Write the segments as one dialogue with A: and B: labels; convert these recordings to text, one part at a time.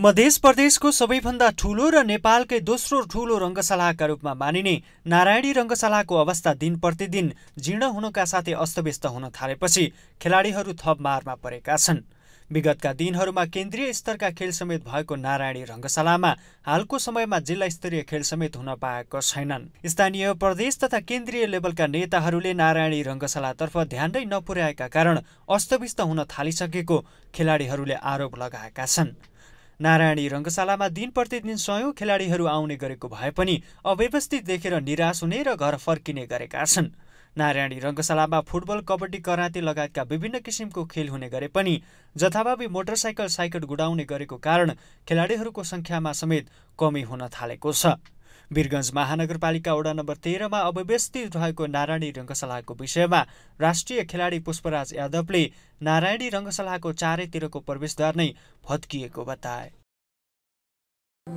A: मध्य प्रदेशको सबैभन्दा ठूलो र नेपालकै दोस्रो ठूलो रङ्गशालाका रूपमा मानिने नारायणी रङ्गशालाको अवस्था दिन प्रतिदिन जीर्ण हुनुका साथै अस्तव्यस्त हुन थालेपछि खेलाडीहरू थप मारमा परेका छन् विगतका दिनहरूमा केन्द्रीय स्तरका खेल समेत भएको नारायणी रङ्गशालामा हालको समयमा जिल्ला स्तरीय खेल समेत हुन पाएको छैनन् स्थानीय प्रदेश तथा केन्द्रीय लेभलका नेताहरूले नारायणी रङ्गशालातर्फ ध्यान नै नपुर्याएका कारण अस्तव्यस्त हुन थालिसकेको खेलाडीहरूले आरोप लगाएका छन् नारायणी रङ्गशालामा दिन प्रतिदिन सयौं खेलाडीहरू आउने गरेको भए पनि अव्यवस्थित देखेर निराश हुने र घर फर्किने गरेका छन् नारायणी रङ्गशालामा फुटबल कबड्डी कराते लगायतका विभिन्न किसिमको खेल हुने गरे पनि जथाभावी मोटरसाइकल साइकल गुडाउने गरेको कारण खेलाडीहरूको सङ्ख्यामा समेत कमी हुन थालेको छ वीरगञ्ज महानगरपालिका वडा नम्बर तेह्रमा अव्यवस्थित रहेको नारायणी रङ्गशालाको विषयमा राष्ट्रिय खेलाडी पुष्पराज यादवले नारायणी रङ्गशालाको चारैतिरको प्रवेशद्वार नै भत्किएको बताए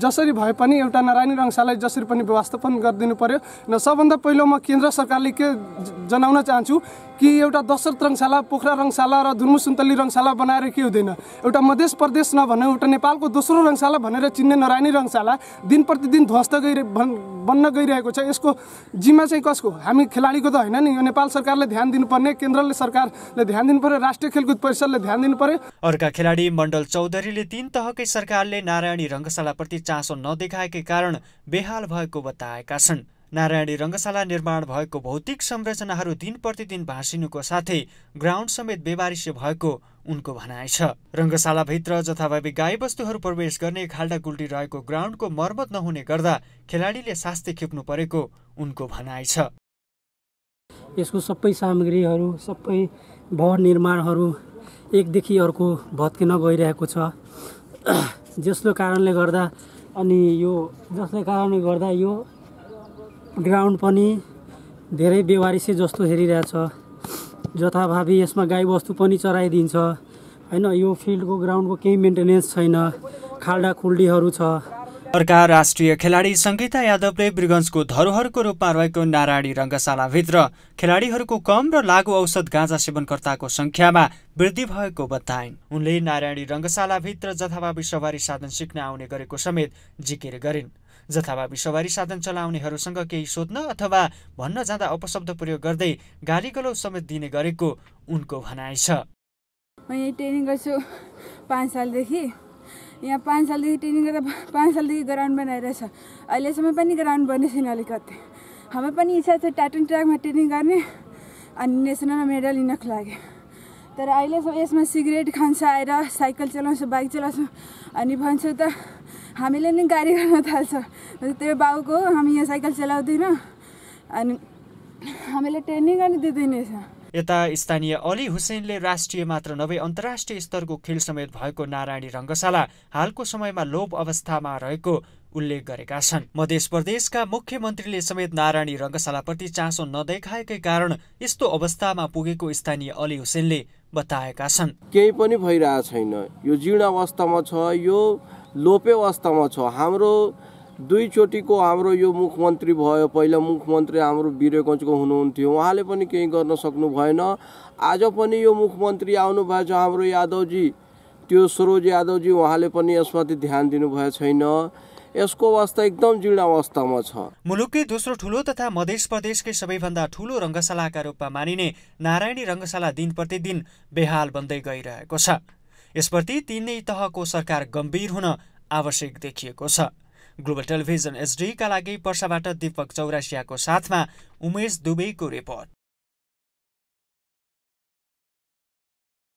B: जसरी भए पनि एउटा नारायणी रङ्गशालाई जसरी पनि व्यवस्थापन गरिदिनु पर्यो र सबभन्दा पहिलो म केन्द्र सरकारले के जनाउन चाहन्छु कि एउटा दशरथ रङशाला पोखरा रङशाला र धुर्मु सुन्तली रङशाला बनाएर के हुँदैन एउटा मध्य प्रदेश नभनौँ एउटा नेपालको दोस्रो रङशाला भनेर चिन्ने नारायणी रङशाला दिन प्रतिदिन ध्वस्त गइरहे भन् बन्न गइरहेको छ यसको जिम्मा चाहिँ कसको हामी खेलाडीको त होइन नि यो नेपाल सरकारले ध्यान दिनुपर्ने केन्द्रले सरकारले ध्यान दिनु पर्यो राष्ट्रिय खेलकुद परिषदले ध्यान दिनु पर्यो
A: अर्का खेलाडी मण्डल चौधरीले
B: तीन तहकै सरकारले
A: नारायणी रङ्गशालाप्रति चासो नदेखाएकै कारण बेहाल भएको बताएका छन् नारायणी रङ्गशाला निर्माण भएको भौतिक संरचनाहरू दिन प्रतिदिन भाँसिनुको साथै ग्राउन्ड समेत बेबारिसे भएको उनको भनाइ छ रङ्गशालाभित्र जथाभावी गाईवस्तुहरू प्रवेश गर्ने खाल्डा गुल्टी रहेको ग्राउन्डको मर्मत नहुने गर्दा खेलाडीले शास्ति खेप्नु परेको
C: उनको भनाइ छ यसको सबै सामग्रीहरू सबै भवन निर्माणहरू एकदेखि अर्को भत्किन गइरहेको छ जसको कारणले गर्दा अनि यो जसले कारणले गर्दा यो ग्राउन्ड पनि धेरै बेवारिसे जस्तो हेरिरहेछ जथाभावी यसमा गाईबस्तु पनि चराइदिन्छ होइन यो फिल्डको ग्राउन्डको केही मेन्टेनेन्स छैन खाल्डा खुल्डीहरू छ
A: अर्का राष्ट्रिय खेलाडी सङ्गीता यादवले ब्रिगन्सको धरोहरको रूपमा रहेको नारायणी रङ्गशालाभित्र खेलाडीहरूको कम र लागु औषध गाँजा सेवनकर्ताको सङ्ख्यामा वृद्धि भएको बताइन् उनले नारायणी रङ्गशालाभित्र जथाभावी सवारी साधन सिक्न आउने गरेको समेत जिकिर गरिन् जथाभावी सवारी साधन चलाउनेहरूसँग केही सोध्न अथवा भन्न जाँदा अपशब्द प्रयोग गर्दै गाली गलौ समेत दिने गरेको उनको भनाइ छ
D: म यही ट्रेनिङ गर्छु पाँच सालदेखि यहाँ पाँच सालदेखि ट्रेनिङ गर्दा पाँच सालदेखि ग्राउन्ड बनाइरहेछ अहिलेसम्म पनि ग्राउन्ड बन्दै छैन अलिकति हाम्रो पनि इच्छा छ टाटन ट्र्याकमा ट्रेनिङ गर्ने अनि नेसनल मेडल लिनको लागि तर अहिलेसम्म यसमा सिगरेट खान्छ आएर साइकल चलाउँछु बाइक चलाउँछु अनि भन्छु त हामीले नि गाडी गर्न थाल्छ त्यो बाउको हामी यहाँ साइकल चलाउँदैन अनि हामीले ट्रेनिङ गर्न दिँदैन
A: यता स्थानीय अली हुसेनले राष्ट्रिय मात्र नभई अन्तर्राष्ट्रिय स्तरको खेल समेत भएको नारायणी रङ्गशाला हालको समयमा लोप अवस्थामा रहेको उल्लेख गरेका छन् मध्य प्रदेशका मुख्यमन्त्रीले समेत नारायणी रङ्गशालाप्रति चासो नदेखाएकै कारण यस्तो अवस्थामा पुगेको स्थानीय अली हुसेनले बताएका छन्
B: केही पनि भइरहेको छैन यो जीर्ण अवस्थामा छ यो लोपे अवस्थामा छ हाम्रो दुईचोटिको हाम्रो यो मुख्यमन्त्री भयो पहिला मुख्यमन्त्री हाम्रो वीरगञ्जको हुनुहुन्थ्यो उहाँले पनि केही गर्न सक्नु भएन आज पनि यो मुख्यमन्त्री आउनुभएछ हाम्रो यादवजी त्यो सरोज यादवजी उहाँले पनि यसमाथि ध्यान दिनुभएको छैन यसको अवस्था एकदम जीर्ण अवस्थामा छ मुलुककै दोस्रो
A: ठुलो तथा मध्य प्रदेशकै सबैभन्दा ठुलो रङ्गशालाका रूपमा मानिने नारायणी रङ्गशाला दिन प्रतिदिन बेहाल बन्दै गइरहेको छ यसप्रति तिनै तहको सरकार गम्भीर हुन आवश्यक देखिएको छ ग्लोबल टेलिभिजन एसडीका लागि पर्साबाट दीपक चौरासियाको साथमा उमेश दुबेको रिपोर्ट